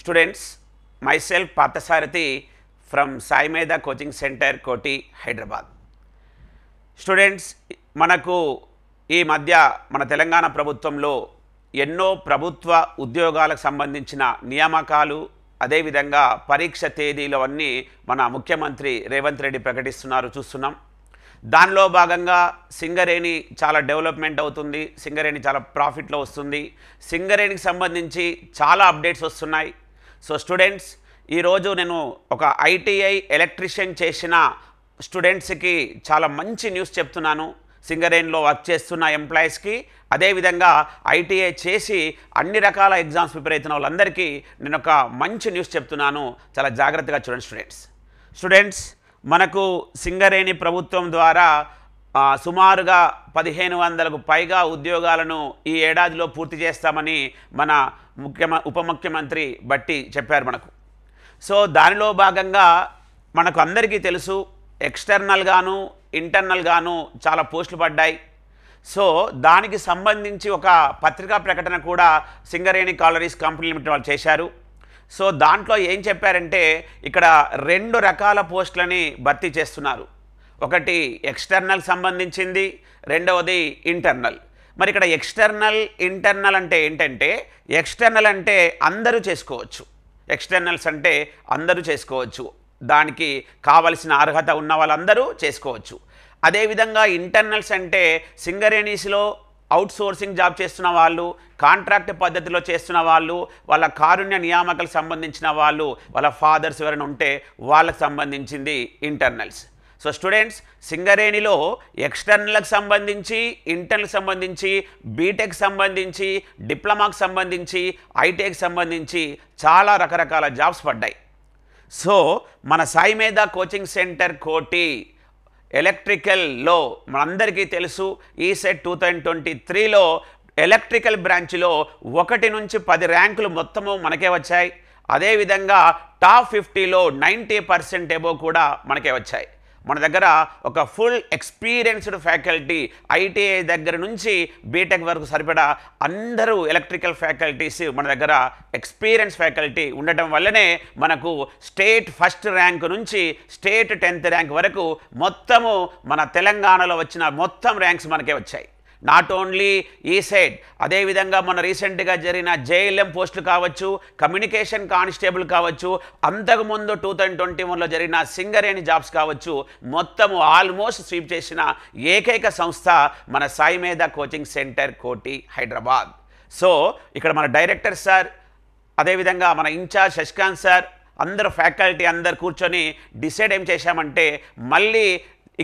students myself Parthasarathi from Saimedha coaching centre Koti Hyderabad students మనకు ఈ మధ్య మన తెలంగాణ ప్రభుత్వంలో ఎన్నో ప్రభుత్వ ఉద్యోగాలకు సంబంధించిన నియామకాలు అదేవిధంగా పరీక్ష తేదీలు అన్నీ మన ముఖ్యమంత్రి రేవంత్ రెడ్డి ప్రకటిస్తున్నారు చూస్తున్నాం దానిలో భాగంగా సింగరేణి చాలా డెవలప్మెంట్ అవుతుంది సింగరేణి చాలా ప్రాఫిట్లో వస్తుంది సింగరేణికి సంబంధించి చాలా అప్డేట్స్ వస్తున్నాయి సో స్టూడెంట్స్ ఈరోజు నేను ఒక ఐటీఐ ఎలక్ట్రిషియన్ చేసిన స్టూడెంట్స్కి చాలా మంచి న్యూస్ చెప్తున్నాను సింగరేన్లో వర్క్ చేస్తున్న ఎంప్లాయీస్కి అదేవిధంగా ఐటీఐ చేసి అన్ని రకాల ఎగ్జామ్స్ ప్రిపేర్ అవుతున్న వాళ్ళందరికీ నేను ఒక మంచి న్యూస్ చెప్తున్నాను చాలా జాగ్రత్తగా చూడండి స్టూడెంట్స్ స్టూడెంట్స్ మనకు సింగరేణి ప్రభుత్వం ద్వారా సుమారుగా పదిహేను వందలకు పైగా ఉద్యోగాలను ఈ ఏడాదిలో పూర్తి చేస్తామని మన ముఖ్యమ ఉప ముఖ్యమంత్రి బట్టి చెప్పారు మనకు సో దానిలో భాగంగా మనకు అందరికీ తెలుసు ఎక్స్టర్నల్గాను ఇంటర్నల్గాను చాలా పోస్టులు పడ్డాయి సో దానికి సంబంధించి ఒక పత్రికా ప్రకటన కూడా సింగరేణి కాలరీస్ కంపెనీ లిమిటెడ్ వాళ్ళు చేశారు సో దాంట్లో ఏం చెప్పారంటే ఇక్కడ రెండు రకాల పోస్టులని భర్తీ చేస్తున్నారు ఒకటి ఎక్స్టర్నల్ సంబంధించింది రెండవది ఇంటర్నల్ మరి ఇక్కడ ఎక్స్టర్నల్ ఇంటర్నల్ అంటే ఏంటంటే ఎక్స్టర్నల్ అంటే అందరూ చేసుకోవచ్చు ఎక్స్టర్నల్స్ అంటే అందరూ చేసుకోవచ్చు దానికి కావలసిన అర్హత ఉన్న వాళ్ళందరూ చేసుకోవచ్చు అదేవిధంగా ఇంటర్నల్స్ అంటే సింగరేణీస్లో అవుట్ సోర్సింగ్ జాబ్ చేస్తున్న వాళ్ళు కాంట్రాక్ట్ పద్ధతిలో చేస్తున్న వాళ్ళు వాళ్ళ కారుణ్య నియామకాలకు సంబంధించిన వాళ్ళు వాళ్ళ ఫాదర్స్ ఎవరైనా ఉంటే వాళ్ళకు సంబంధించింది ఇంటర్నల్స్ సో స్టూడెంట్స్ సింగరేణిలో ఎక్స్టర్నల్కి సంబంధించి ఇంటర్నల్కి సంబంధించి బీటెక్ సంబంధించి డిప్లొమాకి సంబంధించి ఐటీఐకి సంబంధించి చాలా రకరకాల జాబ్స్ పడ్డాయి సో మన సాయి మేధా కోచింగ్ సెంటర్ కోటి ఎలక్ట్రికల్లో మనందరికీ తెలుసు ఈ సెట్ టూ థౌజండ్ ట్వంటీ త్రీలో ఎలక్ట్రికల్ బ్రాంచ్లో ఒకటి నుంచి పది ర్యాంకులు మొత్తము మనకే వచ్చాయి అదేవిధంగా టాప్ ఫిఫ్టీలో నైంటీ పర్సెంట్ ఎబో కూడా మనకే వచ్చాయి మన దగ్గర ఒక ఫుల్ ఎక్స్పీరియన్స్డ్ ఫ్యాకల్టీ ఐటీఐ దగ్గర నుంచి బీటెక్ వరకు సరిపడా అందరూ ఎలక్ట్రికల్ ఫ్యాకల్టీస్ మన దగ్గర ఎక్స్పీరియన్స్ ఫ్యాకల్టీ ఉండటం వల్లనే మనకు స్టేట్ ఫస్ట్ ర్యాంక్ నుంచి స్టేట్ టెన్త్ ర్యాంక్ వరకు మొత్తము మన తెలంగాణలో వచ్చిన మొత్తం ర్యాంక్స్ మనకే వచ్చాయి నాట్ ఓన్లీ ఈ సైడ్ అదేవిధంగా మన రీసెంట్గా జరిగిన జేఎల్ఎం పోస్టులు కావచ్చు కమ్యూనికేషన్ కానిస్టేబుల్ కావచ్చు అంతకుముందు టూ థౌజండ్ ట్వంటీ వన్లో జరిగిన సింగరేణి జాబ్స్ కావచ్చు మొత్తము ఆల్మోస్ట్ స్వీప్ చేసిన ఏకైక సంస్థ మన సాయి మేధ coaching centre Koti Hyderabad so ఇక్కడ మన డైరెక్టర్ సార్ అదేవిధంగా మన ఇన్ఛార్జ్ శశికాంత్ సార్ అందరు ఫ్యాకల్టీ అందరు కూర్చొని డిసైడ్ ఏం చేశామంటే మళ్ళీ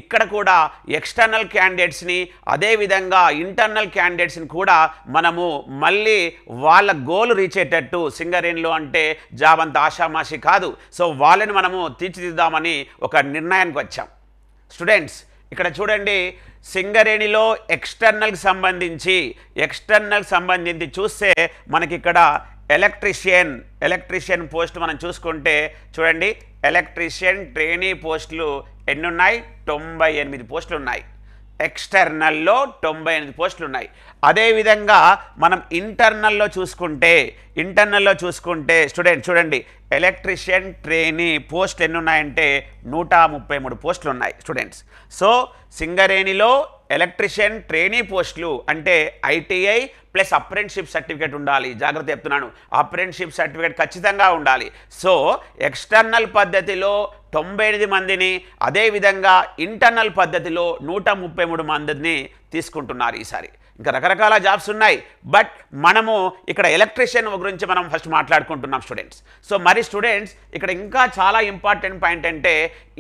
ఇక్కడ కూడా ఎక్స్టర్నల్ క్యాండిడేట్స్ని అదేవిధంగా ఇంటర్నల్ క్యాండిడేట్స్ని కూడా మనము మళ్ళీ వాళ్ళ గోల్ రీచ్ అయ్యేటట్టు సింగరేణిలో అంటే జాబ్ అంత ఆషామాషి కాదు సో వాళ్ళని మనము తీర్చిదిద్దామని ఒక నిర్ణయానికి వచ్చాం స్టూడెంట్స్ ఇక్కడ చూడండి సింగరేణిలో ఎక్స్టర్నల్కి సంబంధించి ఎక్స్టర్నల్కి సంబంధించి చూస్తే మనకి ఇక్కడ ఎలక్ట్రీషియన్ ఎలక్ట్రీషియన్ పోస్ట్ మనం చూసుకుంటే చూడండి ఎలక్ట్రీషియన్ ట్రైనీ పోస్టులు ఎన్నున్నాయి తొంభై ఎనిమిది పోస్టులు ఉన్నాయి ఎక్స్టర్నల్లో తొంభై ఎనిమిది పోస్టులు ఉన్నాయి అదేవిధంగా మనం ఇంటర్నల్లో చూసుకుంటే ఇంటర్నల్లో చూసుకుంటే స్టూడెంట్ చూడండి ఎలక్ట్రిషియన్ ట్రైనీ పోస్ట్ ఎన్ని ఉన్నాయంటే నూట ముప్పై మూడు పోస్టులు ఉన్నాయి స్టూడెంట్స్ సో సింగరేణిలో ఎలక్ట్రిషియన్ ట్రైనీ పోస్టులు అంటే ఐటీఐ ప్లస్ అప్రెంట్షిప్ సర్టిఫికేట్ ఉండాలి జాగ్రత్త చెప్తున్నాను అప్రెంట్షిప్ సర్టిఫికేట్ ఖచ్చితంగా ఉండాలి సో ఎక్స్టర్నల్ పద్ధతిలో తొంభై ఎనిమిది మందిని అదేవిధంగా ఇంటర్నల్ పద్ధతిలో నూట ముప్పై మూడు మందిని తీసుకుంటున్నారు ఈసారి ఇంకా రకరకాల జాబ్స్ ఉన్నాయి బట్ మనము ఇక్కడ ఎలక్ట్రీషియన్ గురించి మనం ఫస్ట్ మాట్లాడుకుంటున్నాం స్టూడెంట్స్ సో మరి స్టూడెంట్స్ ఇక్కడ ఇంకా చాలా ఇంపార్టెంట్ పాయింట్ అంటే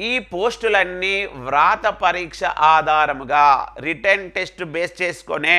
ఈ పోస్టులన్నీ వ్రాత పరీక్ష ఆధారముగా రిటర్న్ టెస్ట్ బేస్ చేసుకునే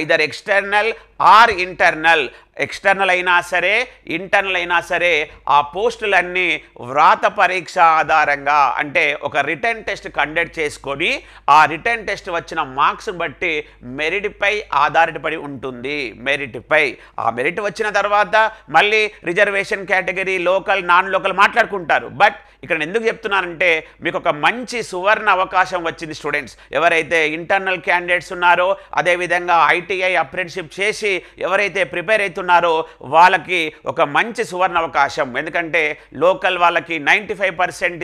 either external or internal external అయినా సరే ఇంటర్నల్ అయినా సరే ఆ పోస్టులన్నీ వ్రాత పరీక్ష ఆధారంగా అంటే ఒక రిటర్న్ టెస్ట్ కండక్ట్ చేసుకొని ఆ రిటర్న్ టెస్ట్ వచ్చిన మార్క్స్ బట్టి మెరిట్ పై ఆధారపడి ఉంటుంది మెరిట్పై ఆ మెరిట్ వచ్చిన తర్వాత మళ్ళీ reservation category local non local మాట్లాడుకుంటారు బట్ ఇక్కడ నేను ఎందుకు చెప్తున్నానంటే మీకు ఒక మంచి సువర్ణ అవకాశం వచ్చింది స్టూడెంట్స్ ఎవరైతే ఇంటర్నల్ క్యాండిడేట్స్ ఉన్నారో అదేవిధంగా ఐటీఐ అప్రెంటిషిప్ చేసి ఎవరైతే ప్రిపేర్ అవుతున్నారో వాళ్ళకి ఒక మంచి సువర్ణ అవకాశం ఎందుకంటే లోకల్ వాళ్ళకి నైంటీ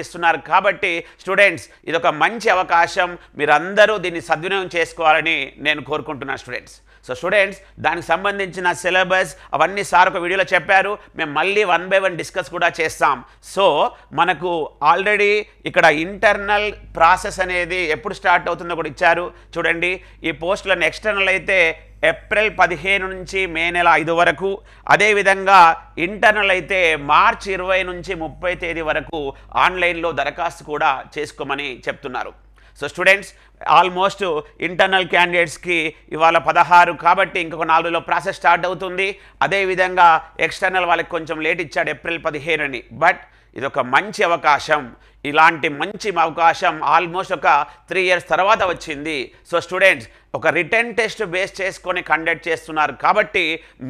ఇస్తున్నారు కాబట్టి స్టూడెంట్స్ ఇది ఒక మంచి అవకాశం మీరందరూ దీన్ని సద్వినియోగం చేసుకోవాలని నేను కోరుకుంటున్నాను స్టూడెంట్స్ సో స్టూడెంట్స్ దానికి సంబంధించిన సిలబస్ అవన్నీ సార్ ఒక వీడియోలో చెప్పారు మేము మళ్ళీ వన్ బై వన్ డిస్కస్ కూడా చేస్తాం సో మనకు ఆల్రెడీ ఇక్కడ ఇంటర్నల్ ప్రాసెస్ అనేది ఎప్పుడు స్టార్ట్ అవుతుందో కూడా ఇచ్చారు చూడండి ఈ పోస్టులను ఎక్స్టర్నల్ అయితే ఏప్రిల్ పదిహేను నుంచి మే నెల ఐదు వరకు అదేవిధంగా ఇంటర్నల్ అయితే మార్చ్ ఇరవై నుంచి ముప్పై తేదీ వరకు ఆన్లైన్లో దరఖాస్తు కూడా చేసుకోమని చెప్తున్నారు సో స్టూడెంట్స్ ఆల్మోస్ట్ ఇంటర్నల్ క్యాండిడేట్స్కి ఇవాళ పదహారు కాబట్టి ఇంకొక నాలుగులో ప్రాసెస్ స్టార్ట్ అవుతుంది అదేవిధంగా ఎక్స్టర్నల్ వాళ్ళకి కొంచెం లేట్ ఇచ్చాడు ఏప్రిల్ పదిహేనుని బట్ ఇదొక మంచి అవకాశం ఇలాంటి మంచి అవకాశం ఆల్మోస్ట్ ఒక త్రీ ఇయర్స్ తర్వాత వచ్చింది సో స్టూడెంట్స్ ఒక రిటర్న్ టెస్ట్ బేస్ చేసుకొని కండక్ట్ చేస్తున్నారు కాబట్టి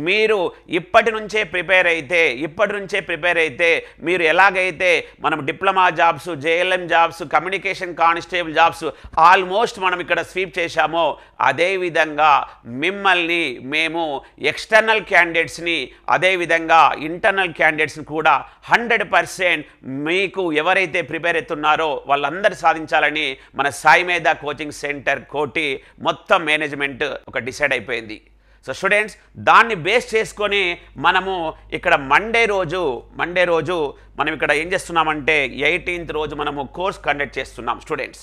మీరు ఇప్పటి నుంచే ప్రిపేర్ అయితే ఇప్పటి నుంచే ప్రిపేర్ అయితే మీరు ఎలాగైతే మనం diploma jobs JLM jobs communication constable jobs almost మనం ఇక్కడ స్వీప్ చేశామో అదేవిధంగా మిమ్మల్ని మేము ఎక్స్టర్నల్ క్యాండిడేట్స్ని అదేవిధంగా ఇంటర్నల్ క్యాండిడేట్స్ని కూడా హండ్రెడ్ పర్సెంట్ మీకు ఎవరైతే ప్రిపేర్ అవుతున్నారో వాళ్ళందరూ సాధించాలని మన సాయి మేధా కోచింగ్ సెంటర్ కోటి మొత్తం మొత్తం మేనేజ్మెంట్ ఒక డిసైడ్ అయిపోయింది సో స్టూడెంట్స్ దాన్ని బేస్ చేసుకొని మనము ఇక్కడ మండే రోజు మండే రోజు మనం ఇక్కడ ఏం చేస్తున్నామంటే ఎయిటీన్త్ రోజు మనము కోర్స్ కండక్ట్ చేస్తున్నాం students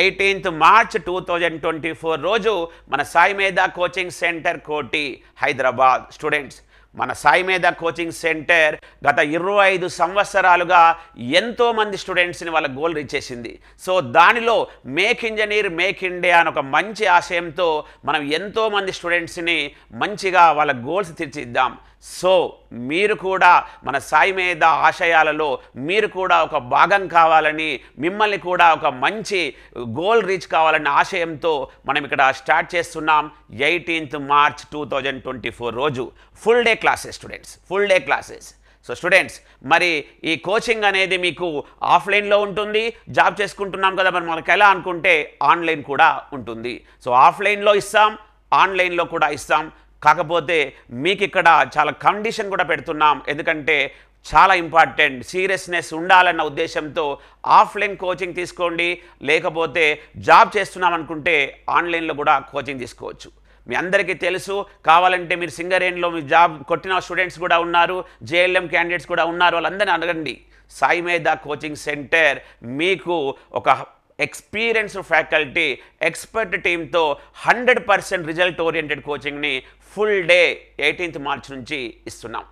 eighteenth March two thousand twenty four రోజు మన సాయి మేధా coaching centre Koti Hyderabad students మన సాయి మీద కోచింగ్ సెంటర్ గత ఇరవై ఐదు సంవత్సరాలుగా ఎంతోమంది స్టూడెంట్స్ని వాళ్ళ గోల్ రీచ్ చేసింది సో దానిలో మేక్ ఇంజనీర్ మేక్ ఇండియా అని ఒక మంచి ఆశయంతో మనం ఎంతోమంది స్టూడెంట్స్ని మంచిగా వాళ్ళ గోల్స్ తీర్చిద్దాం సో మీరు కూడా మన సాయి మీద ఆశయాలలో మీరు కూడా ఒక భాగం కావాలని మిమ్మల్ని కూడా ఒక మంచి గోల్ రీచ్ కావాలనే ఆశయంతో మనం ఇక్కడ స్టార్ట్ చేస్తున్నాం eighteenth March two thousand twenty four రోజు full day classes students full day classes so students మరి ఈ కోచింగ్ అనేది మీకు ఆఫ్లైన్లో ఉంటుంది జాబ్ చేసుకుంటున్నాం కదా మరి మనకు ఎలా అనుకుంటే ఆన్లైన్ కూడా ఉంటుంది సో ఆఫ్లైన్లో ఇస్తాం ఆన్లైన్లో కూడా ఇస్తాం కాకపోతే మీకు ఇక్కడ చాలా కండిషన్ కూడా పెడుతున్నాం ఎందుకంటే చాలా ఇంపార్టెంట్ సీరియస్నెస్ ఉండాలన్న ఉద్దేశంతో ఆఫ్లైన్ కోచింగ్ తీసుకోండి లేకపోతే జాబ్ చేస్తున్నాం అనుకుంటే ఆన్లైన్లో కూడా కోచింగ్ తీసుకోవచ్చు మీ అందరికీ తెలుసు కావాలంటే మీరు సింగరేణిలో మీ జాబ్ కొట్టిన స్టూడెంట్స్ కూడా ఉన్నారు జేఎల్ఎం క్యాండిడేట్స్ కూడా ఉన్నారు వాళ్ళందరినీ అడగండి సాయి మేధా కోచింగ్ సెంటర్ మీకు ఒక ఎక్స్పీరియన్స్డ్ ఫ్యాకల్టీ ఎక్స్పర్ట్ టీంతో హండ్రెడ్ పర్సెంట్ రిజల్ట్ ఓరియంటెడ్ కోచింగ్ని ఫుల్ డే ఎయిటీన్త్ మార్చ్ నుంచి ఇస్తున్నాం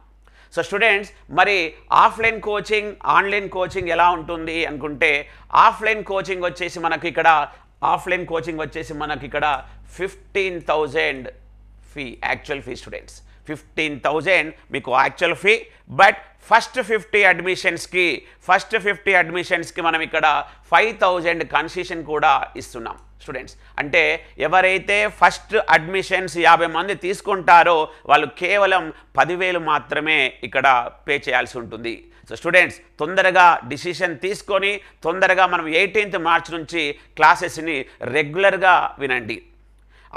సో స్టూడెంట్స్ మరి ఆఫ్లైన్ కోచింగ్ ఆన్లైన్ కోచింగ్ ఎలా ఉంటుంది అనుకుంటే ఆఫ్లైన్ కోచింగ్ వచ్చేసి మనకి ఇక్కడ ఆఫ్లైన్ కోచింగ్ వచ్చేసి మనకి ఇక్కడ fifteen thousand fee actual fee students fifteen thousand మీకు actual fee but first fifty అడ్మిషన్స్కి ఫస్ట్ ఫిఫ్టీ అడ్మిషన్స్కి మనం ఇక్కడ ఫైవ్ థౌజండ్ కన్సెషన్ కూడా ఇస్తున్నాం స్టూడెంట్స్ అంటే ఎవరైతే ఫస్ట్ అడ్మిషన్స్ యాభై మంది తీసుకుంటారో వాళ్ళు కేవలం పదివేలు మాత్రమే ఇక్కడ పే చేయాల్సి ఉంటుంది సో స్టూడెంట్స్ తొందరగా డిసిషన్ తీసుకొని తొందరగా మనం ఎయిటీన్త్ మార్చ్ నుంచి క్లాసెస్ని రెగ్యులర్గా వినండి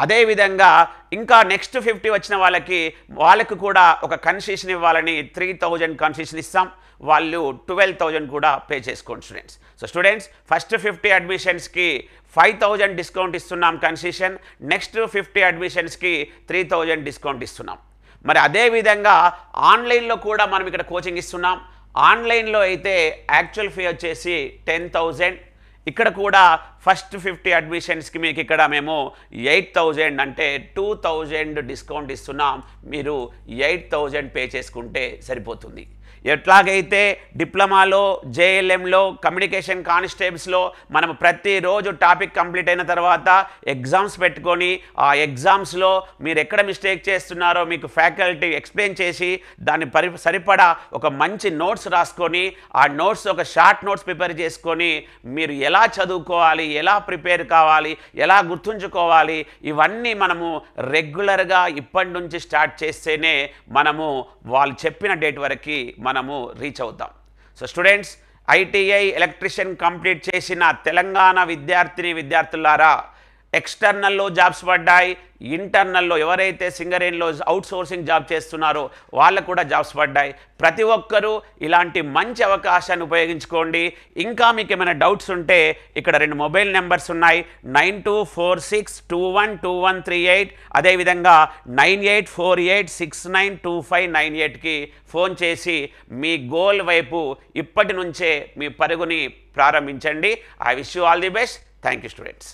అదేవిధంగా ఇంకా నెక్స్ట్ ఫిఫ్టీ వచ్చిన వాళ్ళకి వాళ్ళకు కూడా ఒక కన్సెషన్ ఇవ్వాలని త్రీ థౌజండ్ కన్సెషన్ ఇస్తాం వాళ్ళు ట్వెల్వ్ థౌజండ్ కూడా పే చేసుకోండి students so students first fifty అడ్మిషన్స్కి ఫైవ్ థౌజండ్ డిస్కౌంట్ ఇస్తున్నాం కన్సెషన్ నెక్స్ట్ ఫిఫ్టీ అడ్మిషన్స్కి త్రీ థౌజండ్ డిస్కౌంట్ ఇస్తున్నాం మరి అదేవిధంగా ఆన్లైన్లో కూడా మనం ఇక్కడ కోచింగ్ ఇస్తున్నాం ఆన్లైన్లో అయితే యాక్చువల్ ఫీ వచ్చేసి టెన్ థౌజండ్ ఇక్కడ కూడా ఫస్ట్ ఫిఫ్టీ అడ్మిషన్స్కి మీకు ఇక్కడ మేము ఎయిట్ థౌజండ్ అంటే టూ థౌజండ్ డిస్కౌంట్ ఇస్తున్నాం మీరు ఎయిట్ థౌజండ్ పే చేసుకుంటే సరిపోతుంది ఎట్లాగైతే డిప్లొమాలో జేఎల్ఎంలో కమ్యూనికేషన్ కానిస్టేబుల్స్లో మనం ప్రతిరోజు టాపిక్ కంప్లీట్ అయిన తర్వాత ఎగ్జామ్స్ పెట్టుకొని ఆ ఎగ్జామ్స్లో మీరు ఎక్కడ మిస్టేక్ చేస్తున్నారో మీకు ఫ్యాకల్టీ ఎక్స్ప్లెయిన్ చేసి దాన్ని పరి సరిపడా ఒక మంచి నోట్స్ రాసుకొని ఆ నోట్స్ ఒక షార్ట్ నోట్స్ ప్రిపేర్ చేసుకొని మీరు ఎలా చదువుకోవాలి ఎలా ప్రిపేర్ కావాలి ఎలా గుర్తుంచుకోవాలి ఇవన్నీ మనము రెగ్యులర్గా ఇప్పటి నుంచి స్టార్ట్ చేస్తేనే మనము వాళ్ళు చెప్పిన డేట్ వరకు మనం మనము రీచ్ అవుతాం so students ITI electrician complete చేసిన తెలంగాణ విద్యార్థిని విద్యార్థులారా ఎక్స్టర్నల్లో జాబ్స్ పడ్డాయి ఇంటర్నల్లో ఎవరైతే సింగరేన్లో అవుట్ సోర్సింగ్ జాబ్ చేస్తున్నారో వాళ్ళకు కూడా జాబ్స్ పడ్డాయి ప్రతి ఒక్కరూ ఇలాంటి మంచి అవకాశాన్ని ఉపయోగించుకోండి ఇంకా మీకు ఏమైనా డౌట్స్ ఉంటే ఇక్కడ రెండు మొబైల్ నెంబర్స్ ఉన్నాయి nine two four six two one two one three eight అదేవిధంగా nine eight four eight six nine two five nine ఎయిట్కి ఫోన్ చేసి మీ గోల్ వైపు ఇప్పటి నుంచే మీ పరుగుని ప్రారంభించండి I wish you all the best thank you students